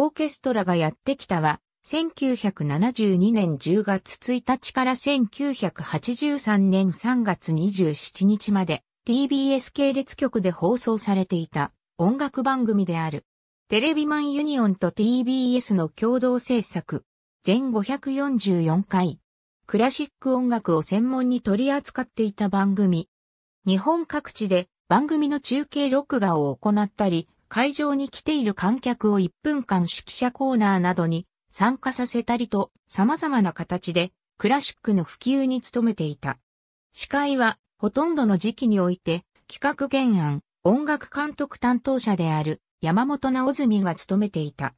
オーケストラがやってきたは、1972年10月1日から1983年3月27日まで TBS 系列局で放送されていた音楽番組である。テレビマンユニオンと TBS の共同制作。全544回。クラシック音楽を専門に取り扱っていた番組。日本各地で番組の中継録画を行ったり、会場に来ている観客を1分間指揮者コーナーなどに参加させたりと様々な形でクラシックの普及に努めていた。司会はほとんどの時期において企画原案、音楽監督担当者である山本直澄が務めていた。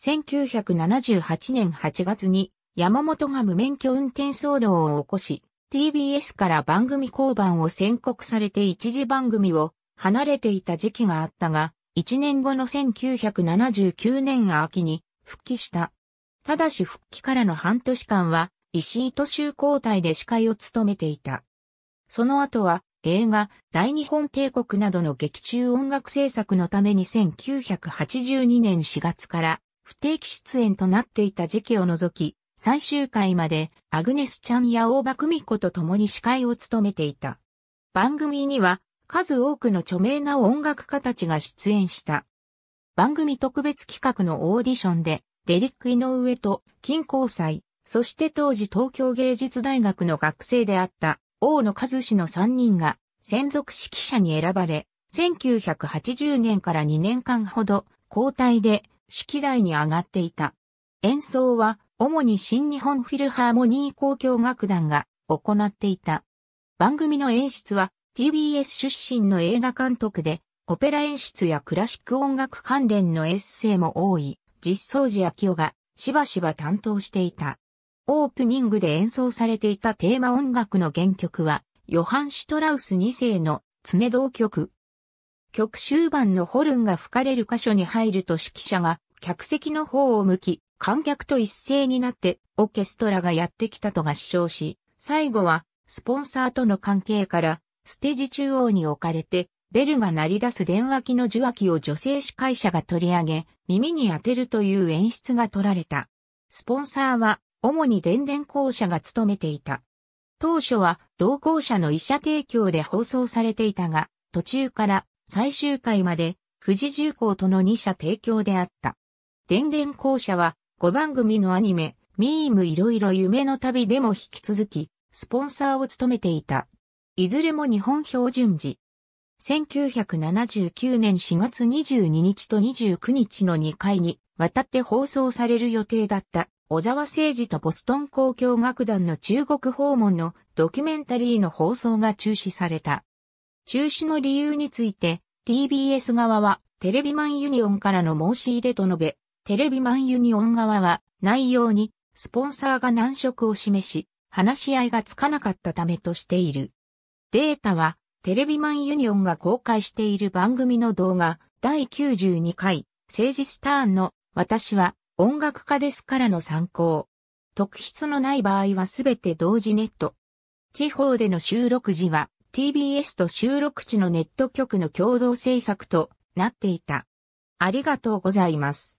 1978年8月に山本が無免許運転騒動を起こし、TBS から番組降板を宣告されて一時番組を離れていた時期があったが、1年後の1979年秋に復帰した。ただし復帰からの半年間は石井都夫交代で司会を務めていた。その後は映画大日本帝国などの劇中音楽制作のために1982年4月から不定期出演となっていた時期を除き、最終回までアグネスちゃんや大場久美子と共に司会を務めていた。番組には数多くの著名な音楽家たちが出演した。番組特別企画のオーディションで、デリック・イノウエと、金光祭、そして当時東京芸術大学の学生であった、大野和氏の3人が、専属指揮者に選ばれ、1980年から2年間ほど、交代で、指揮台に上がっていた。演奏は、主に新日本フィルハーモニー交響楽団が行っていた。番組の演出は TBS 出身の映画監督で、オペラ演出やクラシック音楽関連のエッセイも多い、実相寺明夫がしばしば担当していた。オープニングで演奏されていたテーマ音楽の原曲は、ヨハン・シュトラウス2世の常同曲。曲終盤のホルンが吹かれる箇所に入ると指揮者が客席の方を向き、観客と一斉になってオーケストラがやってきたと合唱し、最後はスポンサーとの関係からステージ中央に置かれて、ベルが鳴り出す電話機の受話器を女性司会者が取り上げ、耳に当てるという演出が取られた。スポンサーは、主に電電公社が務めていた。当初は、同公社の医者提供で放送されていたが、途中から最終回まで、富士重工との2社提供であった。電電公社は、5番組のアニメ、ミームいろいろ夢の旅でも引き続き、スポンサーを務めていた。いずれも日本標準時。1979年4月22日と29日の2回に渡って放送される予定だった小沢誠二とボストン交響楽団の中国訪問のドキュメンタリーの放送が中止された。中止の理由について TBS 側はテレビマンユニオンからの申し入れと述べ、テレビマンユニオン側は内容にスポンサーが難色を示し、話し合いがつかなかったためとしている。データは、テレビマンユニオンが公開している番組の動画、第92回、政治スターンの、私は音楽家ですからの参考。特筆のない場合はすべて同時ネット。地方での収録時は、TBS と収録地のネット局の共同制作となっていた。ありがとうございます。